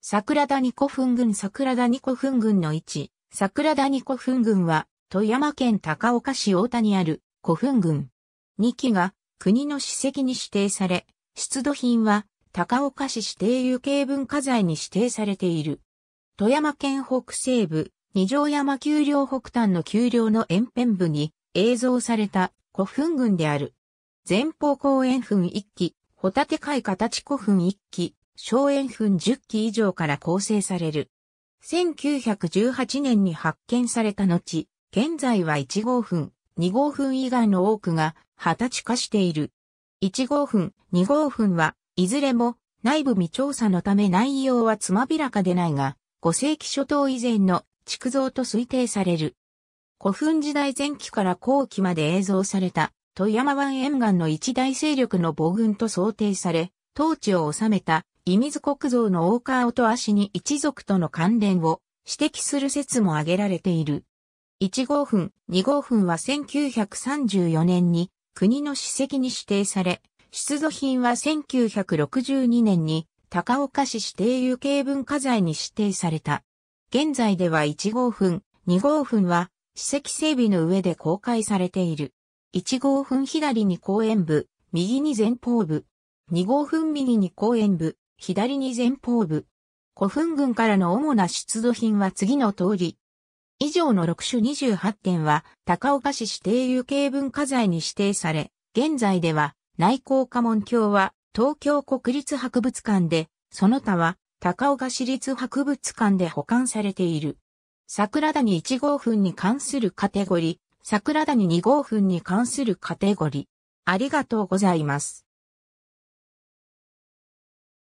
桜谷古墳群桜谷古墳群の位置、桜谷古墳群は、富山県高岡市大田にある古墳群。2基が国の史跡に指定され、出土品は高岡市指定有形文化財に指定されている。富山県北西部、二条山丘陵北端の丘陵の沿辺部に映像された古墳群である。前方後円墳1基、ホタテ貝形古墳1基、小園墳10基以上から構成される。1918年に発見された後、現在は1号墳、2号墳以外の多くが二十地化している。1号墳、2号墳はいずれも内部未調査のため内容はつまびらかでないが、5世紀初頭以前の築造と推定される。古墳時代前期から後期まで映像された富山湾沿岸の一大勢力の母軍と想定され、統治を収めた伊水国造の大川音足に一族との関連を指摘する説も挙げられている。1号墳、2号墳は1934年に国の史跡に指定され、出土品は1962年に高岡市指定有形文化財に指定された。現在では1号墳、2号墳は史跡整備の上で公開されている。1号墳左に公園部、右に前方部。2号墳右に公園部、左に前方部。古墳群からの主な出土品は次の通り。以上の6種28点は高岡市指定有形文化財に指定され、現在では内向家門橋は東京国立博物館で、その他は高岡市立博物館で保管されている。桜谷1号墳に関するカテゴリー、桜谷2号墳に関するカテゴリー。ありがとうございます。